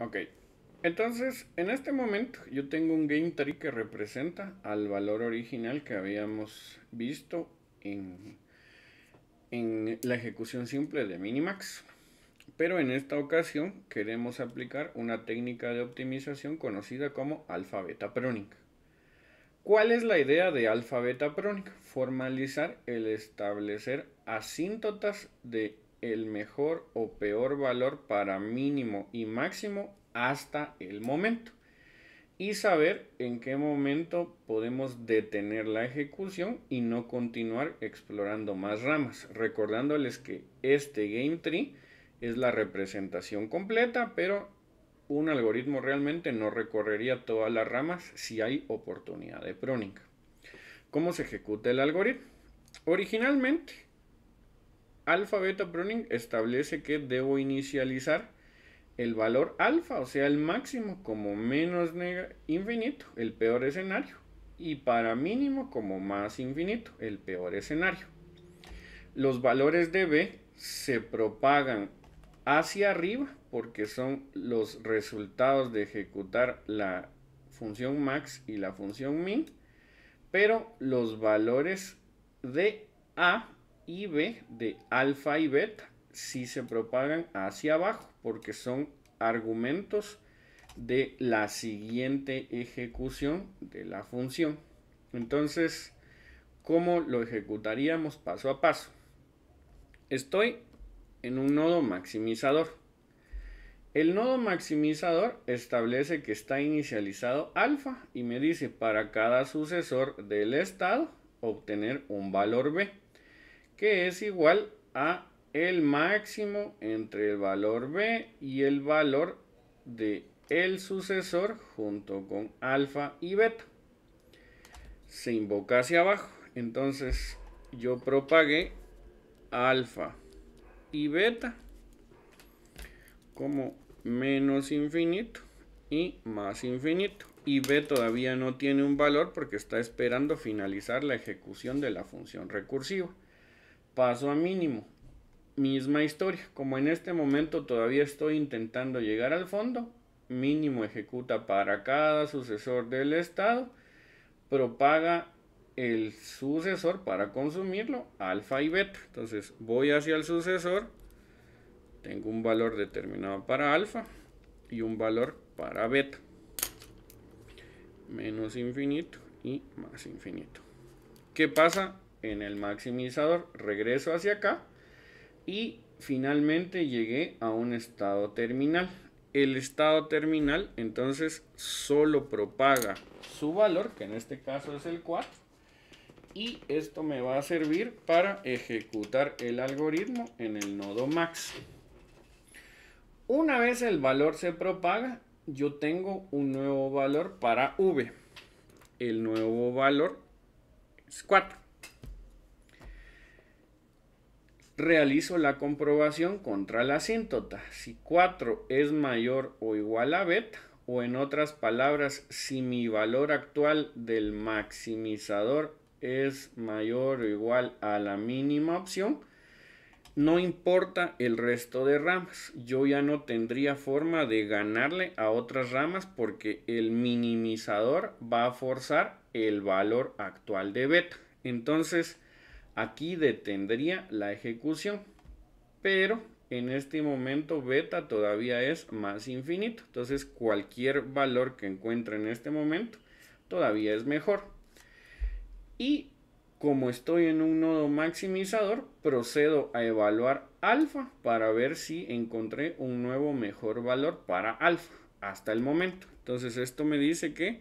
Ok. Entonces, en este momento yo tengo un game tree que representa al valor original que habíamos visto en, la ejecución simple de Minimax. Pero en esta ocasión queremos aplicar una técnica de optimización conocida como alfa-beta ¿Cuál es la idea de alfa-beta Formalizar el establecer asíntotas de el mejor o peor valor para mínimo y máximo hasta el momento y saber en qué momento podemos detener la ejecución y no continuar explorando más ramas. Recordándoles que este game tree es la representación completa, pero un algoritmo realmente no recorrería todas las ramas si hay oportunidad de pruning. ¿Cómo se ejecuta el algoritmo? Originalmente, alfa, beta, pruning establece que debo inicializar el valor alfa, o sea, el máximo como menos infinito, el peor escenario, y para mínimo como más infinito, el peor escenario. Los valores de B se propagan hacia arriba porque son los resultados de ejecutar la función max y la función min, pero los valores de A y B de alfa y beta si se propagan hacia abajo porque son argumentos de la siguiente ejecución de la función. Entonces, ¿cómo lo ejecutaríamos paso a paso? Estoy en un nodo maximizador. El nodo maximizador establece que está inicializado alfa y me dice para cada sucesor del estado obtener un valor b que es igual a el máximo entre el valor B y el valor de el sucesor junto con alfa y beta. Se invoca hacia abajo. Entonces yo propagué alfa y beta como menos infinito y más infinito. Y b todavía no tiene un valor porque está esperando finalizar la ejecución de la función recursiva paso a mínimo. Misma historia, como en este momento todavía estoy intentando llegar al fondo, mínimo ejecuta para cada sucesor del Estado, propaga el sucesor para consumirlo, alfa y beta. Entonces voy hacia el sucesor, tengo un valor determinado para alfa y un valor para beta. Menos infinito y más infinito. ¿Qué pasa en el maximizador, regreso hacia acá y finalmente llegué a un estado terminal. El estado terminal entonces solo propaga su valor, que en este caso es el 4, y esto me va a servir para ejecutar el algoritmo en el nodo max. Una vez el valor se propaga, yo tengo un nuevo valor para v. El nuevo valor es 4. realizo la comprobación contra la asíntota. Si 4 es mayor o igual a beta, o en otras palabras, si mi valor actual del maximizador es mayor o igual a la mínima opción, no importa el resto de ramas. Yo ya no tendría forma de ganarle a otras ramas porque el minimizador va a forzar el valor actual de beta. Entonces, Aquí detendría la ejecución, pero en este momento beta todavía es más infinito. Entonces cualquier valor que encuentre en este momento todavía es mejor. Y como estoy en un nodo maximizador, procedo a evaluar alfa para ver si encontré un nuevo mejor valor para alfa hasta el momento. Entonces esto me dice que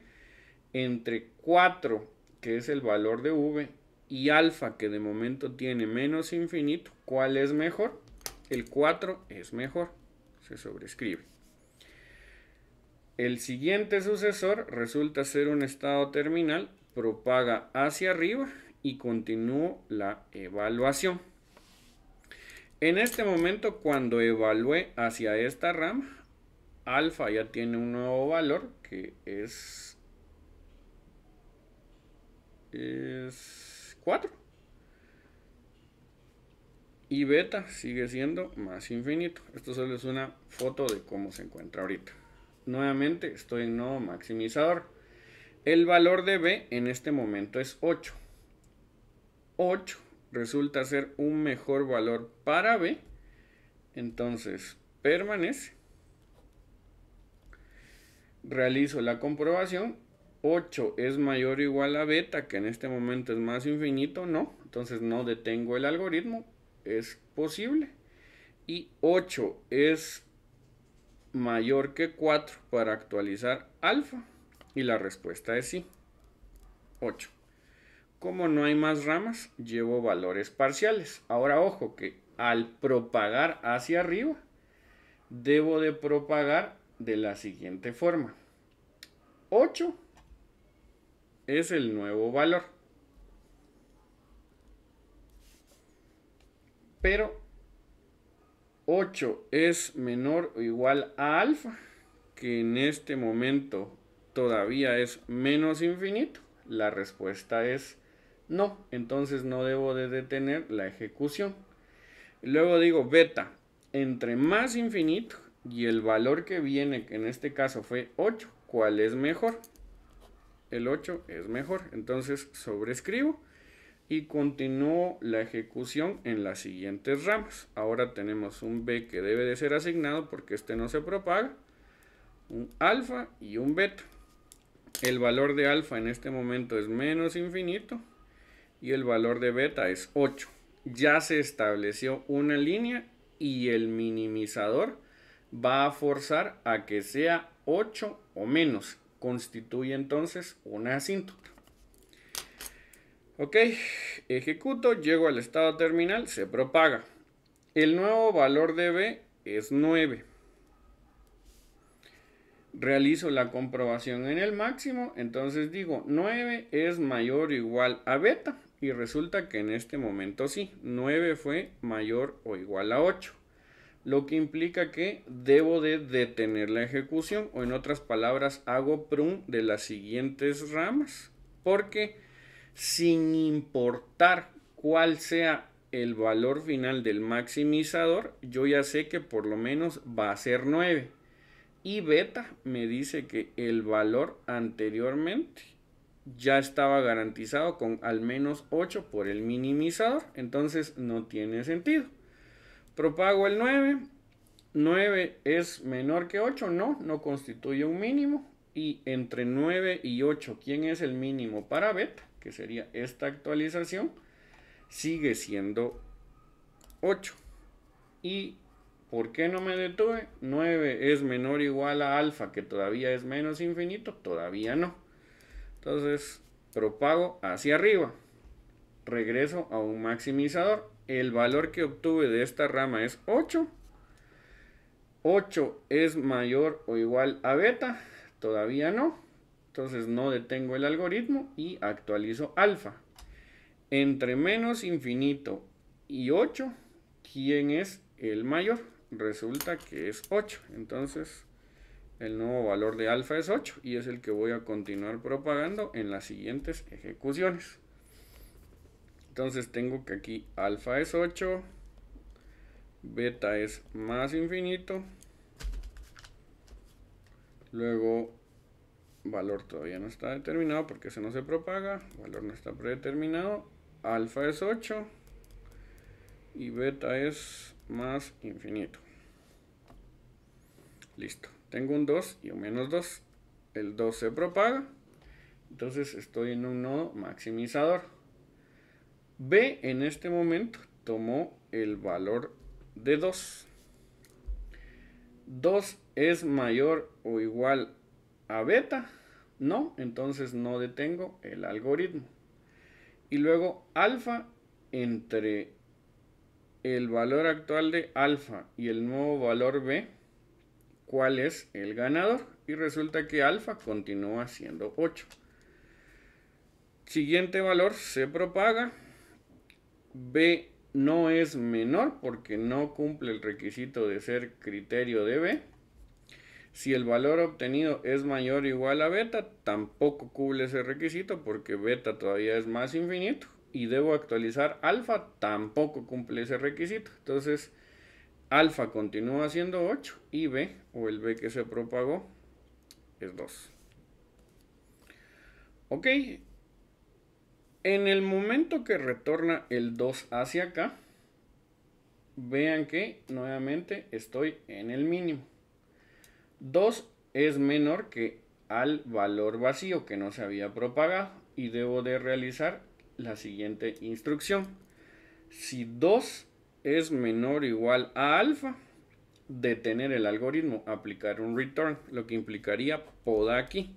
entre 4, que es el valor de v, y alfa, que de momento tiene menos infinito, ¿cuál es mejor? El 4 es mejor, se sobrescribe. El siguiente sucesor resulta ser un estado terminal, propaga hacia arriba y continúo la evaluación. En este momento, cuando evalué hacia esta rama, alfa ya tiene un nuevo valor que es... es y beta sigue siendo más infinito. Esto solo es una foto de cómo se encuentra ahorita. Nuevamente estoy en nodo maximizador. El valor de b en este momento es 8. 8 resulta ser un mejor valor para b. Entonces permanece. Realizo la comprobación 8 es mayor o igual a beta, que en este momento es más infinito, no. Entonces no detengo el algoritmo, es posible. Y 8 es mayor que 4 para actualizar alfa. Y la respuesta es sí, 8. Como no hay más ramas, llevo valores parciales. Ahora ojo que al propagar hacia arriba, debo de propagar de la siguiente forma. 8 es el nuevo valor. Pero 8 es menor o igual a alfa, que en este momento todavía es menos infinito. La respuesta es no, entonces no debo de detener la ejecución. Luego digo beta, entre más infinito y el valor que viene, que en este caso fue 8, ¿cuál es mejor? el 8 es mejor. Entonces sobrescribo y continúo la ejecución en las siguientes ramas. Ahora tenemos un B que debe de ser asignado porque este no se propaga, un alfa y un beta. El valor de alfa en este momento es menos infinito y el valor de beta es 8. Ya se estableció una línea y el minimizador va a forzar a que sea 8 o menos constituye entonces una asíntota. Ok, ejecuto, llego al estado terminal, se propaga. El nuevo valor de B es 9. Realizo la comprobación en el máximo, entonces digo 9 es mayor o igual a beta. Y resulta que en este momento sí, 9 fue mayor o igual a 8 lo que implica que debo de detener la ejecución o en otras palabras hago prune de las siguientes ramas porque sin importar cuál sea el valor final del maximizador yo ya sé que por lo menos va a ser 9 y beta me dice que el valor anteriormente ya estaba garantizado con al menos 8 por el minimizador entonces no tiene sentido Propago el 9. 9 es menor que 8, no, no constituye un mínimo. Y entre 9 y 8, ¿quién es el mínimo para beta? Que sería esta actualización. Sigue siendo 8. ¿Y por qué no me detuve? 9 es menor o igual a alfa, que todavía es menos infinito. Todavía no. Entonces, propago hacia arriba. Regreso a un maximizador el valor que obtuve de esta rama es 8. 8 es mayor o igual a beta, todavía no. Entonces no detengo el algoritmo y actualizo alfa. Entre menos infinito y 8, ¿quién es el mayor? Resulta que es 8. Entonces el nuevo valor de alfa es 8 y es el que voy a continuar propagando en las siguientes ejecuciones. Entonces tengo que aquí alfa es 8, beta es más infinito. Luego valor todavía no está determinado porque se no se propaga. Valor no está predeterminado. Alfa es 8 y beta es más infinito. Listo. Tengo un 2 y un menos 2. El 2 se propaga. Entonces estoy en un nodo maximizador. B en este momento tomó el valor de 2. 2 es mayor o igual a beta. No, entonces no detengo el algoritmo. Y luego alfa entre el valor actual de alfa y el nuevo valor b, ¿cuál es el ganador? Y resulta que alfa continúa siendo 8. Siguiente valor se propaga B no es menor porque no cumple el requisito de ser criterio de B. Si el valor obtenido es mayor o igual a beta, tampoco cumple ese requisito porque beta todavía es más infinito. Y debo actualizar alfa, tampoco cumple ese requisito. Entonces, alfa continúa siendo 8 y B, o el B que se propagó, es 2. Ok, en el momento que retorna el 2 hacia acá, vean que nuevamente estoy en el mínimo. 2 es menor que al valor vacío que no se había propagado y debo de realizar la siguiente instrucción. Si 2 es menor o igual a alfa, detener el algoritmo, aplicar un return, lo que implicaría poda aquí.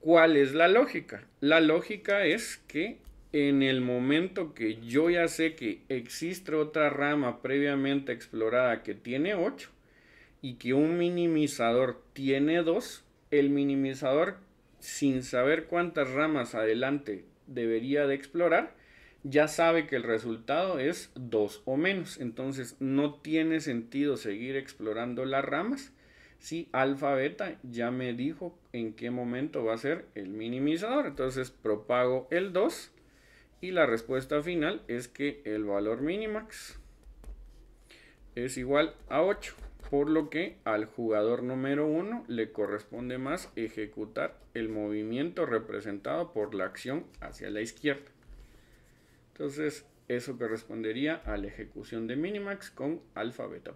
¿Cuál es la lógica? La lógica es que en el momento que yo ya sé que existe otra rama previamente explorada que tiene 8 y que un minimizador tiene 2, el minimizador sin saber cuántas ramas adelante debería de explorar, ya sabe que el resultado es 2 o menos. Entonces no tiene sentido seguir explorando las ramas si alfa beta ya me dijo en qué momento va a ser el minimizador. Entonces propago el 2 y la respuesta final es que el valor minimax es igual a 8. Por lo que al jugador número 1 le corresponde más ejecutar el movimiento representado por la acción hacia la izquierda. Entonces eso correspondería a la ejecución de minimax con alfa beta